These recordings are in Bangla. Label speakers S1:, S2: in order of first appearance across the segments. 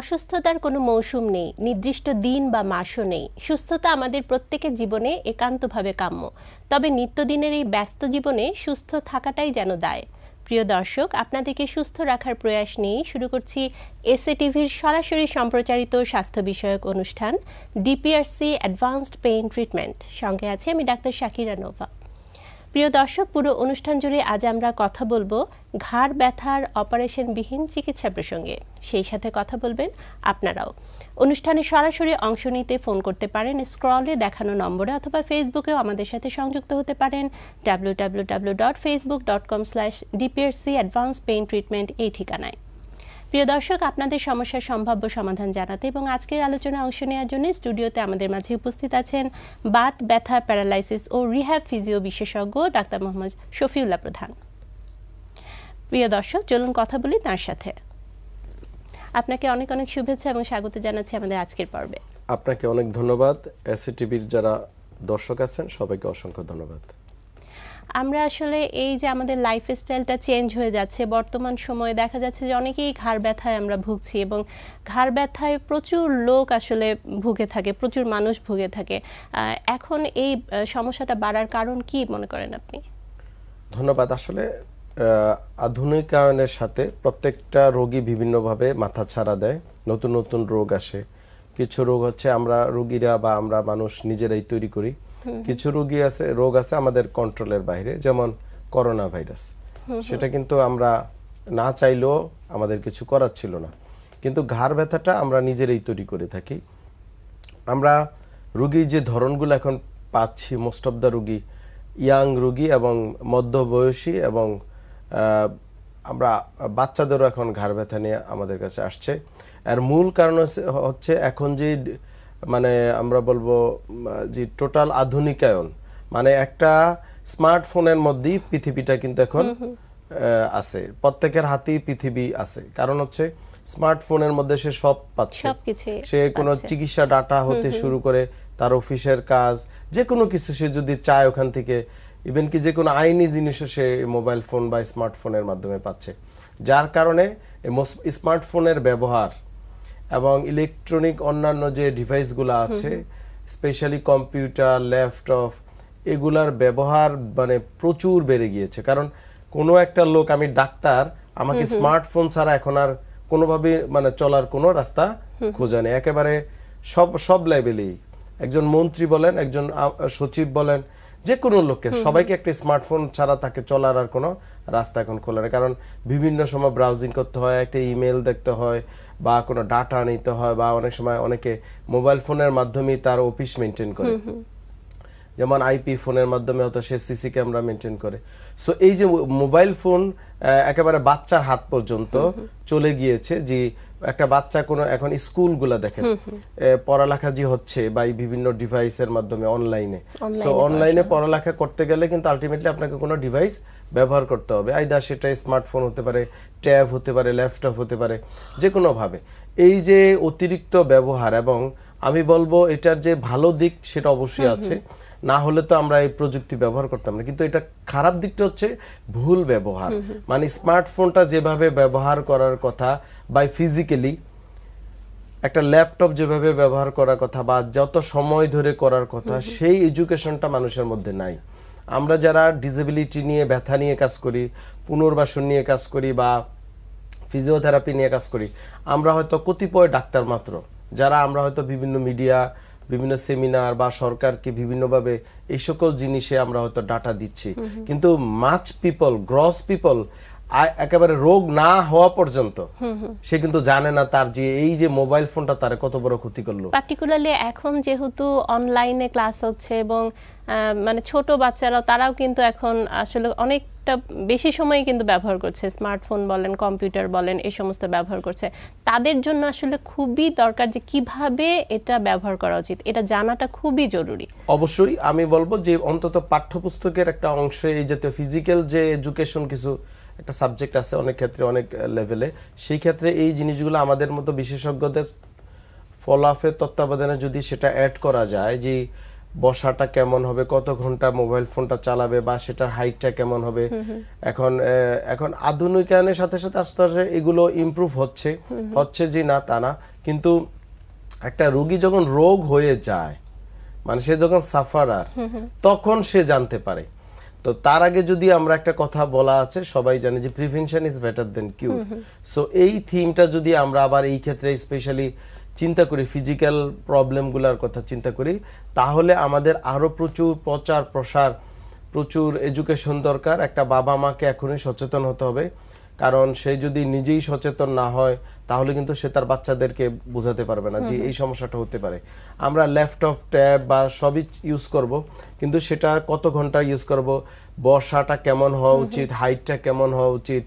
S1: অসুস্থতার কোনো মৌসুম নেই নির্দিষ্ট দিন বা মাসও নেই সুস্থতা আমাদের প্রত্যেকের জীবনে একান্তভাবে কাম্য তবে নিত্যদিনের এই ব্যস্ত জীবনে সুস্থ থাকাটাই যেন দায় প্রিয় দর্শক আপনাদেরকে সুস্থ রাখার প্রয়াস নিয়ে শুরু করছি এসএ টিভির সরাসরি সম্প্রচারিত স্বাস্থ্য বিষয়ক অনুষ্ঠান ডিপিআরসি অ্যাডভান্সড পেইন ট্রিটমেন্ট সঙ্গে আছে আমি ডাক্তার শাকিরা নোভা প্রিয় দর্শক পুরো অনুষ্ঠান জুড়ে আজ আমরা কথা বলবো ঘাড় ব্যথার অপারেশন বিহীন চিকিৎসা প্রসঙ্গে সেই সাথে কথা বলবেন আপনারাও অনুষ্ঠানে সরাসরি অংশ নিতে ফোন করতে পারেন স্ক্রলে দেখানো নম্বরে অথবা ফেসবুকেও আমাদের সাথে সংযুক্ত হতে পারেন W W W dot Facebook dot com slash DPRC advance pain treatment এই ঠিকানায় প্রিয় দর্শক আপনাদের সমস্যার সম্ভাব্য সমাধান জানাতে এবং আজকের আলোচনায় অংশ নেওয়ার জন্য স্টুডিওতে আমাদের মাঝে উপস্থিত আছেন বাত ব্যথা প্যারালাইসিস ও রিহ্যাব ফিজিও বিশেষজ্ঞ ডাক্তার মোহাম্মদ শফিউল্লাহ প্রধান প্রিয় দর্শক চলুন কথা বলি তার সাথে আপনাকে অনেক অনেক শুভেচ্ছা এবং স্বাগত জানাচ্ছি আমাদের আজকের পর্বে
S2: আপনাকে অনেক ধন্যবাদ এসিটিভির যারা দর্শক আছেন সবাইকে অসংখ্য ধন্যবাদ
S1: আমরা আসলে এই যে আমাদের লাইফস্টাইলটা চেঞ্জ হয়ে যাচ্ছে বর্তমান সময়ে দেখা যাচ্ছে যে অনেকেই ঘাড় ব্যথায় আমরা ভুগছি এবং ঘাড় ব্যথায় প্রচুর লোক আসলে ভুগে থাকে প্রচুর মানুষ ভুগে থাকে এখন এই সমস্যাটা বাড়ার কারণ কি মনে করেন আপনি
S2: ধন্যবাদ আসলে আধুনিকায়নের সাথে প্রত্যেকটা রোগী বিভিন্নভাবে মাথা ছাড়া দেয় নতুন নতুন রোগ আসে কিছু রোগ হচ্ছে আমরা রোগীরা বা আমরা মানুষ নিজেরাই তৈরি করি কিছু রোগী আছে রোগ আছে আমাদের কন্ট্রোলের বাইরে যেমন করোনা ভাইরাস সেটা কিন্তু আমরা না চাইলেও আমাদের কিছু করার ছিল না কিন্তু ঘাড় ব্যথাটা আমরা নিজেরাই তৈরি করে থাকি আমরা রুগীর যে ধরনগুলো এখন পাচ্ছি মোস্ট অফ দ্য রুগী ইয়াং রুগী এবং মধ্যবয়সী এবং আমরা বাচ্চাদেরও এখন ঘাড় ব্যথা নিয়ে আমাদের কাছে আসছে এর মূল কারণ হচ্ছে এখন যে মানে আমরা বলবো যে টোটাল আধুনিকায়ন মানে একটা স্মার্টফোনের মধ্যেই পৃথিবীটা কিন্তু এখন আছে প্রত্যেকের হাতেই পৃথিবী আছে কারণ হচ্ছে স্মার্টফোনের মধ্যে সে সব পাচ্ছে
S1: সে কোনো চিকিৎসা
S2: ডাটা হতে শুরু করে তার অফিসের কাজ যে কোনো কিছু সে যদি চায় ওখান থেকে ইভেন কি যে কোনো আইনি জিনিসও সে মোবাইল ফোন বা স্মার্টফোনের মাধ্যমে পাচ্ছে যার কারণে স্মার্টফোনের ব্যবহার এবং ইলেকট্রনিক অন্যান্য যে ডিভাইসগুলো আছে স্পেশালি কম্পিউটার ল্যাপটপ এগুলার ব্যবহার মানে প্রচুর বেড়ে গিয়েছে কারণ কোনো একটা লোক আমি ডাক্তার আমাকে স্মার্টফোন ছাড়া এখন আর কোনোভাবে মানে চলার কোনো রাস্তা খোঁজা নেই একেবারে সব সব লেভেলেই একজন মন্ত্রী বলেন একজন সচিব বলেন যে কোনো লোককে সবাইকে একটা স্মার্টফোন ছাড়া তাকে চলার আর কোনো রাস্তা এখন খোলা নেই কারণ বিভিন্ন সময় ব্রাউজিং করতে হয় একটা ইমেল দেখতে হয় বা কোনো ডাটা নিতে হয় বা অনেক সময় অনেকে মোবাইল ফোনের মাধ্যমেই তার অফিস মেনটেন করে যেমন আইপি ফোনের মাধ্যমে হয়তো সে সিসি ক্যামেরা মেনটেন করে সো এই যে মোবাইল ফোন একেবারে বাচ্চার হাত পর্যন্ত চলে গিয়েছে যে একটা বাচ্চা কোনো এখন স্কুলগুলো দেখেন পড়ালেখা যে হচ্ছে বা বিভিন্ন ডিভাইসের মাধ্যমে অনলাইনে
S1: সো অনলাইনে পড়ালেখা
S2: করতে গেলে কিন্তু আলটিমেটলি আপনাকে কোনো ডিভাইস ব্যবহার করতে হবে আইদা সেটা স্মার্টফোন হতে পারে ট্যাব হতে পারে ল্যাপটপ হতে পারে যে কোনোভাবে এই যে অতিরিক্ত ব্যবহার এবং আমি বলবো এটার যে ভালো দিক সেটা অবশ্যই আছে না হলে তো আমরা এই প্রযুক্তি ব্যবহার করতাম না কিন্তু এটা খারাপ দিকটা হচ্ছে ভুল ব্যবহার মানে স্মার্টফোনটা যেভাবে ব্যবহার করার কথা বাই ফিজিক্যালি একটা ল্যাপটপ যেভাবে ব্যবহার করার কথা বা যত সময় ধরে করার কথা সেই এডুকেশনটা মানুষের মধ্যে নাই আমরা যারা ডিসেবিলিটি নিয়ে ব্যথা নিয়ে কাজ করি পুনর্বাসন নিয়ে কাজ করি বা ফিজিওথেরাপি নিয়ে কাজ করি আমরা হয়তো কতিপয় ডাক্তার মাত্র যারা আমরা হয়তো বিভিন্ন মিডিয়া বিভিন্ন সেমিনার বা সরকারকে বিভিন্নভাবে এই সকল জিনিসে আমরা হয়তো ডাটা দিচ্ছি কিন্তু মাছ পিপল গ্রস পিপল একেবারে রোগ না হওয়া পর্যন্ত সে কিন্তু জানে না তার যে এই যে মোবাইল ফোনটা তার কত বড় ক্ষতি করলো
S1: পার্টিকুলারলি এখন যেহেতু অনলাইনে ক্লাস হচ্ছে এবং মানে ছোট বাচ্চারা তারাও কিন্তু এখন আসলে অনেক বেশি সময় কিন্তু ব্যবহার করছে স্মার্টফোন বলেন কম্পিউটার বলেন এই সমস্ত ব্যবহার করছে তাদের জন্য আসলে খুবই দরকার যে কিভাবে এটা ব্যবহার করা উচিত এটা জানাটা খুবই জরুরি
S2: অবশ্যই আমি বলবো যে অন্তত পাঠ্যপুস্তকের একটা অংশে এই জাতীয় ফিজিক্যাল যে এডুকেশন কিছু একটা সাবজেক্ট আছে অনেক ক্ষেত্রে অনেক লেভেলে সেই ক্ষেত্রে এই জিনিসগুলো আমাদের মতো বিশেষজ্ঞদের ফলাফের তত্ত্বাবধানে যদি সেটা অ্যাড করা যায় যে বসাটা কেমন হবে কত ঘন্টা মোবাইল ফোনটা চালাবে বা সেটার হাইটটা কেমন হবে এখন এখন আধুনিকায়নের সাথে সাথে আস্তে আস্তে এগুলো ইমপ্রুভ হচ্ছে হচ্ছে যে না তা না কিন্তু একটা রোগী যখন রোগ হয়ে যায় মানে সে যখন সাফারার তখন সে জানতে পারে তো তার আগে যদি আমরা একটা কথা বলা আছে সবাই জানে যে prevention is better than cure so এই থিমটা যদি আমরা আবার এই ক্ষেত্রে স্পেশালি চিন্তা করি ফিজিক্যাল প্রবলেমগুলোর কথা চিন্তা করি তাহলে আমাদের আরও প্রচুর প্রচার প্রসার প্রচুর এডুকেশন দরকার একটা বাবা মাকে এখনই সচেতন হতে হবে কারণ সে যদি নিজেই সচেতন না হয় তাহলে কিন্তু সে তার বাচ্চাদেরকে বোঝাতে পারবে না যে এই সমস্যাটা হতে পারে আমরা ল্যাপটপ ট্যাব বা সবই ইউজ করব কিন্তু সেটা কত ঘন্টা ইউজ করব বর্ষাটা কেমন হওয়া উচিত হাইটটা কেমন হওয়া উচিত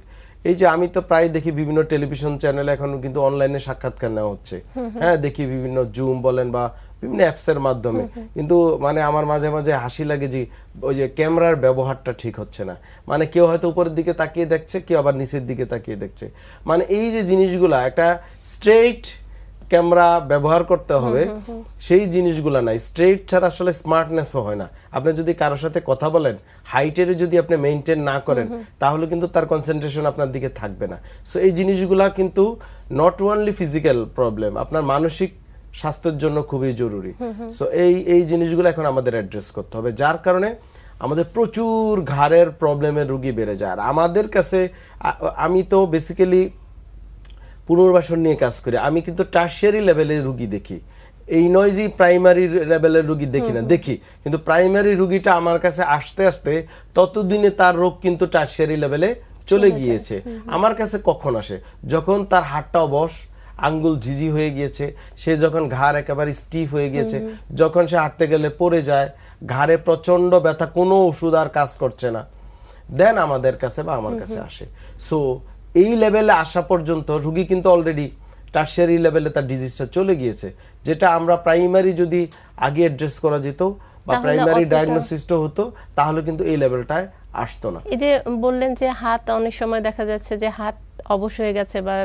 S2: এই যে আমি তো প্রায় দেখি বিভিন্ন টেলিভিশন চ্যানেলে এখন কিন্তু অনলাইনে সাক্ষাৎকার নেওয়া হচ্ছে হ্যাঁ দেখি বিভিন্ন জুম বলেন বা বিভিন্ন অ্যাপসের মাধ্যমে কিন্তু মানে আমার মাঝে মাঝে হাসি লাগে যে ওই যে ক্যামেরার ব্যবহারটা ঠিক হচ্ছে না মানে কেউ হয়তো উপরের দিকে তাকিয়ে দেখছে কেউ আবার নিচের দিকে তাকিয়ে দেখছে মানে এই যে জিনিসগুলা একটা স্ট্রেইট ক্যামেরা ব্যবহার করতে হবে সেই জিনিসগুলো নাই স্ট্রেট ছাড়া আসলে স্মার্টনেসও হয় না আপনি যদি কারোর সাথে কথা বলেন হাইটের যদি আপনি মেনটেন না করেন তাহলে কিন্তু তার কনসেন্ট্রেশন আপনার দিকে থাকবে না সো এই জিনিসগুলা কিন্তু নট ওনলি ফিজিক্যাল প্রবলেম আপনার মানসিক স্বাস্থ্যের জন্য খুবই জরুরি সো এই এই জিনিসগুলো এখন আমাদের অ্যাড্রেস করতে হবে যার কারণে আমাদের প্রচুর ঘাড়ের প্রবলেমের রুগী বেড়ে যায় আর আমাদের কাছে আমি তো বেসিক্যালি পুনর্বাসন নিয়ে কাজ করি আমি কিন্তু টার্সিয়ারি লেভেলের রুগী দেখি এই নয় যে প্রাইমারি লেভেলের রুগী দেখি না দেখি কিন্তু প্রাইমারি রুগীটা আমার কাছে আসতে আসতে ততদিনে তার রোগ কিন্তু টার্সিয়ারি লেভেলে চলে গিয়েছে আমার কাছে কখন আসে যখন তার হাটটা অবশ আঙ্গুল ঝিঝি হয়ে গিয়েছে সে যখন ঘাড় একেবারে স্টিফ হয়ে গিয়েছে যখন সে হাঁটতে গেলে পড়ে যায় ঘাড়ে প্রচণ্ড ব্যথা কোনো ওষুধ আর কাজ করছে না দেন আমাদের কাছে বা আমার কাছে আসে সো এই লেভেলে আসা পর্যন্ত রুগী কিন্তু অলরেডি টার্সিয়ারি লেভেলে তার ডিজিজটা চলে গিয়েছে যেটা আমরা প্রাইমারি যদি আগে অ্যাড্রেস করা যেত বা প্রাইমারি ডায়াগনোসিসটা হতো তাহলে কিন্তু এই লেভেলটায় আসতো না
S1: এই যে বললেন যে হাত অনেক সময় দেখা যাচ্ছে যে হাত অবশ হয়ে গেছে বা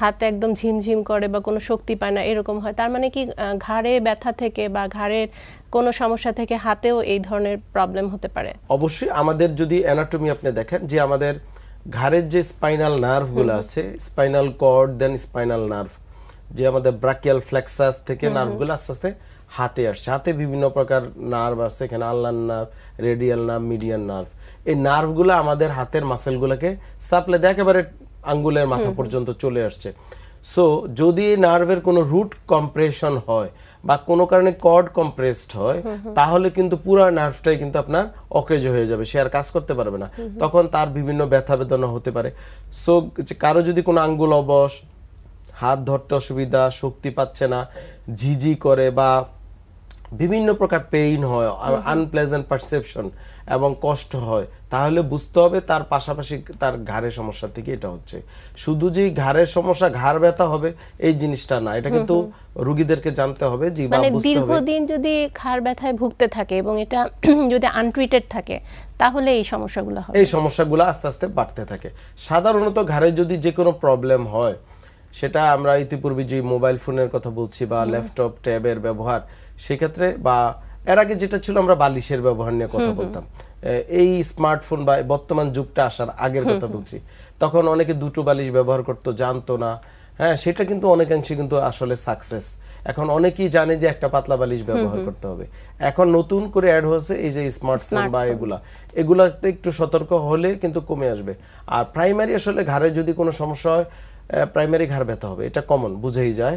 S1: হাত একদম ঝিমঝিম করে বা কোনো শক্তি পায় না এরকম হয় তার মানে কি ঘাড়ে ব্যথা থেকে বা ঘাড়ের কোনো সমস্যা থেকে হাতেও এই ধরনের প্রবলেম হতে পারে
S2: অবশ্যই আমাদের যদি অ্যানাটমি আপনি দেখেন যে আমাদের ঘাড়ের যে স্পাইনাল নার্ভগুলো আছে spinal cord then spinal nerve যে আমাদের ব্রাকিয়াল ফ্লেক্সাস থেকে নার্ভগুলো আস্তে আস্তে হাতে আসছে হাতে বিভিন্ন প্রকার নার্ভ আছে এখানে আল্লার nerve radial nerve medial nerve এই নার্ভগুলো আমাদের হাতের মাসেলগুলোকে সাপ্লাই দেয় একেবারে আঙ্গুলের মাথা পর্যন্ত চলে আসছে সো যদি নার্ভের কোনো রুট কম্প্রেশন হয় বা কোনো কারণে কর্ড কম্প্রেসড হয় তাহলে কিন্তু পুরো নার্ভটাই কিন্তু আপনার অকেজ হয়ে যাবে সে আর কাজ করতে পারবে না তখন তার বিভিন্ন ব্যথা বেদনা হতে পারে সো কারো যদি কোনো আঙ্গুল অবশ হাত ধরতে অসুবিধা শক্তি পাচ্ছে না ঝিঝি করে বা বিভিন্ন প্রকার পেইন হয় আনপ্লেজেন্ট পারসেপশন এবং কষ্ট হয় তাহলে বুঝতে হবে তার পাশাপাশি তার ঘাড়ের সমস্যা থেকে এটা হচ্ছে শুধু যে ঘাড়ের সমস্যা ঘাড় ব্যথা হবে এই জিনিসটা না এটা কিন্তু রোগীদেরকে জানতে হবে যে বা মানে বুঝতে হবে দীর্ঘদিন
S1: যদি ঘাড় ব্যথায় ভুগতে থাকে এবং এটা যদি আনট্রিটেড থাকে তাহলে এই সমস্যাগুলো হবে
S2: এই সমস্যাগুলো আস্তে আস্তে বাড়তে থাকে সাধারণত ঘাড়ে যদি যে কোনো প্রবলেম হয় সেটা আমরা ইতিপূর্বে যে মোবাইল ফোনের কথা বলছি বা ল্যাপটপ ট্যাবের ব্যবহার সেক্ষেত্রে বা এর আগে যেটা ছিল আমরা বালিশের ব্যবহার নিয়ে কথা বলতাম এই স্মার্টফোন বা বর্তমান যুগটা আসার আগের কথা বলছি তখন অনেকে দুটো বালিশ ব্যবহার করতো জানতো না হ্যাঁ সেটা কিন্তু অনেকাংশে কিন্তু আসলে সাকসেস এখন অনেকেই জানে যে একটা পাতলা বালিশ ব্যবহার করতে হবে এখন নতুন করে অ্যাড হয়েছে এই যে স্মার্টফোন বা এগুলা এগুলাতে একটু সতর্ক হলে কিন্তু কমে আসবে আর প্রাইমারি আসলে ঘাড়ে যদি কোনো সমস্যা হয় প্রাইমারি ঘাড় ব্যথা হবে এটা কমন বুঝেই যায়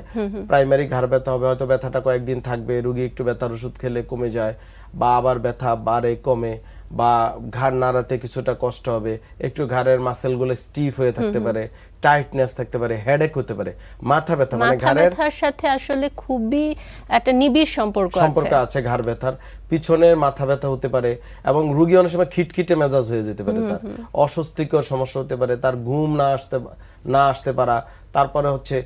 S2: প্রাইমারি ঘাড় ব্যথা হবে হয়তো ব্যথাটা কয়েকদিন থাকবে রুগী একটু ব্যথার ওষুধ খেলে কমে যায় বা আবার ব্যথা বাড়ে কমে বা ঘাড় নাড়াতে কিছুটা কষ্ট হবে একটু ঘাড়ের মাসেলগুলো স্টিফ হয়ে থাকতে পারে টাইটনেস থাকতে পারে হেডেক হতে পারে মাথা ব্যথা মানে ঘাড়ের ব্যথার
S1: সাথে আসলে খুবই একটা নিবিড় সম্পর্ক আছে সম্পর্ক
S2: আছে ঘাড় ব্যথার পিছনের মাথা ব্যথা হতে পারে এবং রোগী অনেক সময় খিটখিটে মেজাজ হয়ে যেতে পারে তার অস্বস্তিকর সমস্যা হতে পারে তার ঘুম না আসতে না আসতে পারা তারপরে হচ্ছে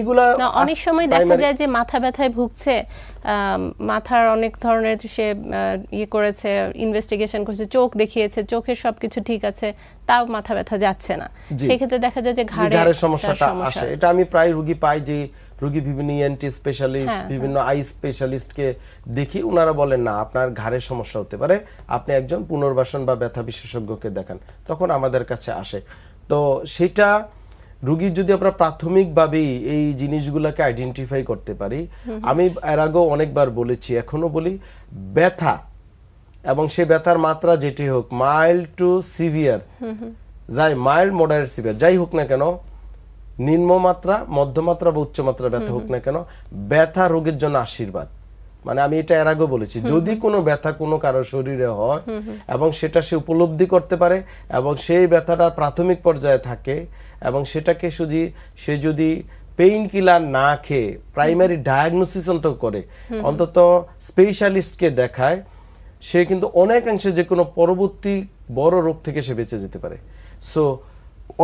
S2: এগুলা অনেক সময় দেখা যায়
S1: যে মাথা ব্যথায় ভুগছে মাথার অনেক ধরনের সে ইয়ে করেছে ইনভেস্টিগেশন করেছে চোখ দেখিয়েছে চোখের সবকিছু ঠিক আছে তাও মাথা ব্যথা যাচ্ছে না সেক্ষেত্রে দেখা যায় যে ঘাড়ের সমস্যাটা আসে এটা
S2: আমি প্রায় রুগী পাই যে রুগী বিভিন্ন ইএনটি e স্পেশালিস্ট হ্যাঁ, হ্যাঁ। বিভিন্ন আই স্পেশালিস্টকে দেখি ওনারা বলেন না আপনার ঘাড়ের সমস্যা হতে পারে আপনি একজন পুনর্বাসন বা ব্যথা বিশেষজ্ঞকে দেখান তখন আমাদের কাছে আসে তো সেটা রুগীর যদি আমরা প্রাথমিকভাবেই এই জিনিসগুলোকে আইডেন্টিফাই করতে পারি আমি এর আগেও অনেকবার বলেছি এখনো বলি ব্যথা এবং সে ব্যথার মাত্রা যেটি হোক মাইল্ড টু সিভিয়ার যাই মাইল্ড মডারেট সিভিয়ার যাই হোক না কেন নিম্নমাত্রা মধ্যমাত্রা বা উচ্চমাত্রা ব্যথা হোক না কেন ব্যথা রোগের জন্য আশীর্বাদ মানে আমি এটা এর আগে বলেছি যদি কোনো ব্যথা কোনো কারো শরীরে হয় এবং সেটা সে উপলব্ধি করতে পারে এবং সেই ব্যথাটা প্রাথমিক পর্যায়ে থাকে এবং সেটাকে সুজি সে যদি পেইন কিলার না খেয়ে প্রাইমারি ডায়াগনোসিস অন্তত করে অন্তত স্পেশালিস্টকে দেখায় সে কিন্তু অনেকাংশে যে কোনো পরবর্তী বড় রোগ থেকে সে বেঁচে যেতে পারে সো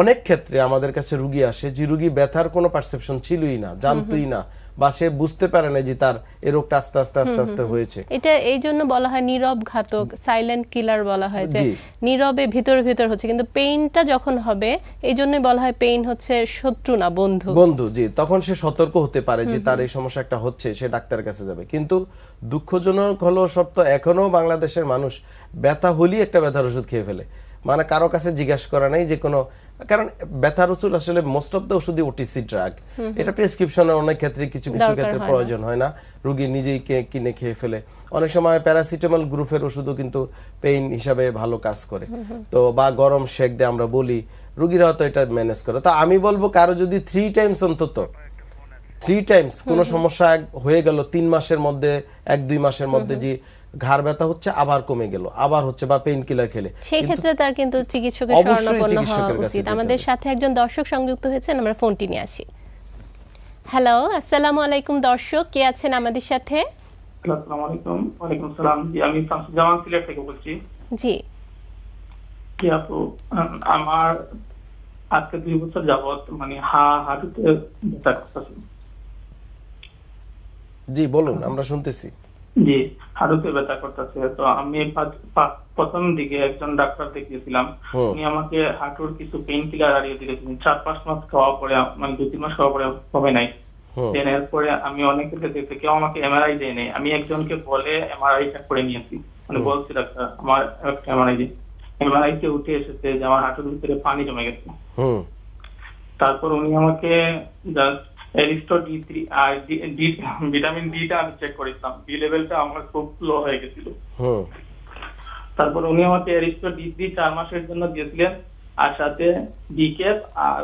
S2: অনেক ক্ষেত্রে আমাদের কাছে রুগী আসে যে রুগী ব্যথার কোনো পারসেপশন ছিলই না জানতই না বা সে বুঝতে পারে না যে তার এ রোগটা আস্তে আস্তে আস্তে আস্তে হয়েছে
S1: এটা এই জন্য বলা হয় নীরব ঘাতক সাইলেন্ট কিলার বলা হয় যে নীরবে ভিতর ভিতর হচ্ছে কিন্তু পেইনটা যখন হবে এই জন্য বলা হয় পেইন হচ্ছে শত্রু না বন্ধু
S2: বন্ধু জি তখন সে সতর্ক হতে পারে যে তার এই সমস্যা একটা হচ্ছে সে ডাক্তারের কাছে যাবে কিন্তু দুঃখজনক হলো সব তো এখনো বাংলাদেশের মানুষ ব্যথা হলেই একটা ব্যথার ওষুধ খেয়ে ফেলে মানে কারো কাছে জিজ্ঞাসা করা নাই যে কোনো কারণ ব্যথা রসুল আসলে মোস্ট অফ দ্য ওষুধই ওটিসি ড্রাগ এটা প্রেসক্রিপশনের অনেক ক্ষেত্রে কিছু কিছু ক্ষেত্রে প্রয়োজন হয় না রুগী নিজেই কিনে খেয়ে ফেলে অনেক সময় প্যারাসিটামল গ্রুপের ওষুধও কিন্তু পেইন হিসাবে ভালো কাজ করে তো বা গরম শেক দিয়ে আমরা বলি রুগীরা হয়তো এটা ম্যানেজ করে তো আমি বলবো কারো যদি থ্রি টাইমস অন্তত থ্রি টাইমস কোনো সমস্যা হয়ে গেল তিন মাসের মধ্যে এক দুই মাসের মধ্যে যে ঘাড় ব্যথা হচ্ছে আবার কমে গেল আবার হচ্ছে বা পেইন কিলার খেলে সেই
S1: ক্ষেত্রে তার কিন্তু চিকিৎসকের শরণাপন্ন হওয়া উচিত আমাদের সাথে একজন দর্শক সংযুক্ত আমরা ফোনটি নিয়ে আসি হ্যালো আসসালামু আলাইকুম দর্শক কে আছেন আমাদের সাথে
S3: আসসালামু আলাইকুম সালাম জি আমি জামান সিলেট থেকে বলছি জি কি আপু আমার আজকে দুই বছর যাবত মানে হা হাঁটুতে ব্যথা করতেছে
S2: জি বলুন আমরা শুনতেছি
S3: জি হাঁটুতে ব্যথা করতেছে তো আমি প্রথম দিকে একজন ডাক্তার দেখিয়েছিলাম উনি আমাকে হাঁটুর কিছু পেইন কিলার হারিয়ে দিয়েছিলেন চার পাঁচ মাস খাওয়া পরে মানে দু তিন মাস খাওয়া পরে হবে নাই দেন এরপরে আমি অনেকের দেখতে কেউ আমাকে এমআরআই দেয় নাই আমি একজনকে বলে টা করে নিয়েছি মানে বলছি ডাক্তার আমার একটা এমআরআই দিয়ে এমআরআই তে উঠে এসেছে যে আমার হাঁটুর ভিতরে পানি জমে গেছে তারপর উনি আমাকে just Aristo D three vitamin D টা আমি চেক করেছিলাম ডি লেভেলটা আমার খুব লো হয়ে গেছিল তারপর উনি আমাকে এরিস্টো ডি থ্রি চার মাসের জন্য দিয়েছিলেন আর সাথে ডি কেপ আর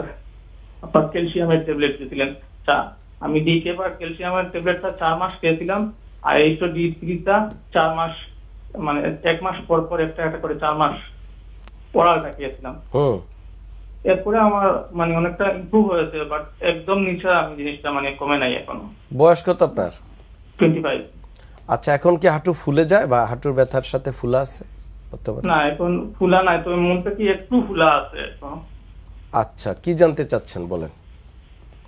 S3: ক্যালসিয়ামের ট্যাবলেট দিয়েছিলেন চা আমি ডি কেপ আর ক্যালসিয়ামের ট্যাবলেটটা চার মাস খেয়েছিলাম আর এরিস্টো ডি টা চার মাস মানে এক মাস পর পর একটা একটা করে চার মাস পড়ালটা খেয়েছিলাম এরপরে আমার মানে অনেকটা ইমপ্রুভ হয়েছে বাট একদম নিচে আমি জিনিসটা মানে কমে নাই এখনো
S2: বয়স কত আপনার টোয়েন্টি ফাইভ আচ্ছা এখন কি হাঁটু ফুলে যায় বা হাঁটুর ব্যথার সাথে ফুলা আছে না এখন
S3: ফুলা নাই তো মনটা কি একটু ফুলা আছে
S2: আচ্ছা কি জানতে চাচ্ছেন বলেন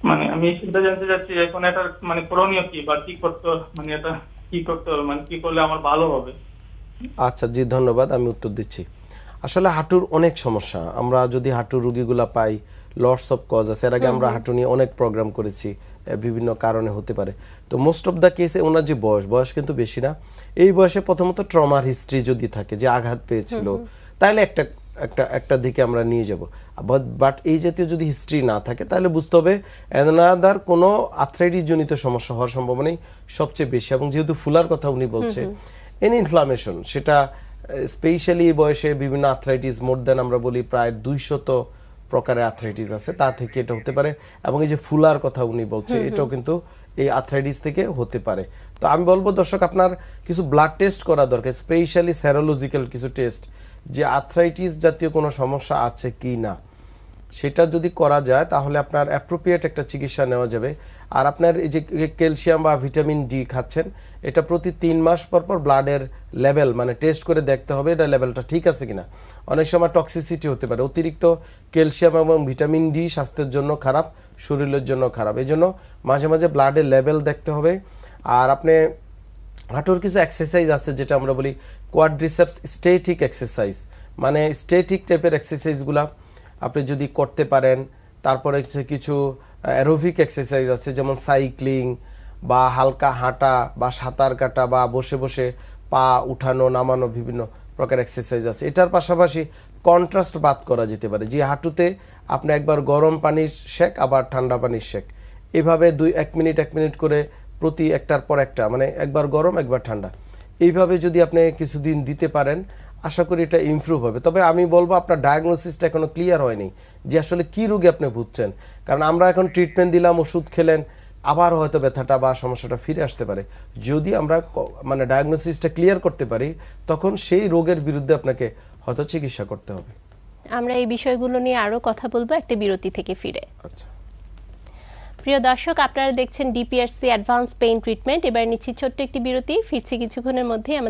S2: মানে
S3: আমি সেটা জানতে চাচ্ছি এখন এটা মানে করণীয় কি বা কি করতে মানে এটা কি করতে হবে মানে কি করলে আমার ভালো হবে
S2: আচ্ছা জি ধন্যবাদ আমি উত্তর দিচ্ছি আসলে হাঁটুর অনেক সমস্যা আমরা যদি হাঁটুর রুগীগুলা পাই লস অফ কজ আছে এর আগে আমরা হাঁটু নিয়ে অনেক প্রোগ্রাম করেছি বিভিন্ন কারণে হতে পারে তো মোস্ট অফ দ্য কেসে ওনার যে বয়স বয়স কিন্তু বেশি না এই বয়সে প্রথমত ট্রমার হিস্ট্রি যদি থাকে যে আঘাত পেয়েছিল তাহলে একটা একটা একটা দিকে আমরা নিয়ে যাব বাট এই জাতীয় যদি হিস্ট্রি না থাকে তাহলে বুঝতে হবে অ্যানাদার কোনো জনিত সমস্যা হওয়ার সম্ভাবনাই সবচেয়ে বেশি এবং যেহেতু ফুলার কথা উনি বলছে এন ইনফ্লামেশন সেটা স্পেশালি এই বয়সে বিভিন্ন আর্থ্রাইটিস মোর দেন আমরা বলি প্রায় দুইশত প্রকারের আর্থ্রাইটিস আছে তা থেকে এটা হতে পারে এবং এই যে ফুলার কথা উনি বলছে এটাও কিন্তু এই আর্থ্রাইটিস থেকে হতে পারে তো আমি বলবো দর্শক আপনার কিছু ব্লাড টেস্ট করা দরকার স্পেশালি স্যারোলজিক্যাল কিছু টেস্ট যে আর্থ্রাইটিস জাতীয় কোনো সমস্যা আছে কি না সেটা যদি করা যায় তাহলে আপনার অ্যাপ্রোপ্রিয়েট একটা চিকিৎসা নেওয়া যাবে আর আপনার এই যে ক্যালসিয়াম বা ভিটামিন ডি খাচ্ছেন এটা প্রতি তিন মাস পর পর ব্লাডের লেভেল মানে টেস্ট করে দেখতে হবে এটা লেভেলটা ঠিক আছে কিনা অনেক সময় টক্সিসিটি হতে পারে অতিরিক্ত ক্যালসিয়াম এবং ভিটামিন ডি স্বাস্থ্যের জন্য খারাপ শরীরের জন্য খারাপ এই জন্য মাঝে মাঝে ব্লাডের লেভেল দেখতে হবে আর আপনি হাঁটুর কিছু এক্সারসাইজ আছে যেটা আমরা বলি কোয়াড্রিসেপস স্টেটিক এক্সারসাইজ মানে স্টেটিক টাইপের এক্সারসাইজগুলো আপনি যদি করতে পারেন তারপরে কিছু অ্যারোভিক এক্সারসাইজ আছে যেমন সাইক্লিং বা হালকা হাঁটা বা সাঁতার কাটা বা বসে বসে পা উঠানো নামানো বিভিন্ন প্রকার এক্সারসাইজ আছে এটার পাশাপাশি কন্ট্রাস্ট বাদ করা যেতে পারে যে হাঁটুতে আপনি একবার গরম পানির শেক আবার ঠান্ডা পানির শেক এভাবে দুই এক মিনিট এক মিনিট করে প্রতি একটার পর একটা মানে একবার গরম একবার ঠান্ডা এইভাবে যদি আপনি কিছুদিন দিতে পারেন আশা করি এটা ইমপ্রুভ হবে তবে আমি বলবো আপনার ডায়াগনোসিসটা এখনও ক্লিয়ার হয়নি যে আসলে কি রোগে আপনি ভুগছেন কারণ আমরা এখন ট্রিটমেন্ট দিলাম ওষুধ খেলেন আবার হয়তো ব্যথাটা বা সমস্যাটা ফিরে আসতে পারে যদি আমরা মানে ডায়াগনোসিসটা ক্লিয়ার করতে পারি তখন সেই রোগের বিরুদ্ধে আপনাকে হয়তো চিকিৎসা করতে হবে
S1: আমরা এই বিষয়গুলো নিয়ে আরও কথা বলবো একটা বিরতি থেকে ফিরে আচ্ছা প্রিয় দর্শক আপনারা দেখছেন ডিপিআরসি অ্যাডভান্স পেইন ট্রিটমেন্ট এবার নিচ্ছি ছোট্ট একটি বিরতি ফিরছি কিছুক্ষণের মধ্যে আমাদের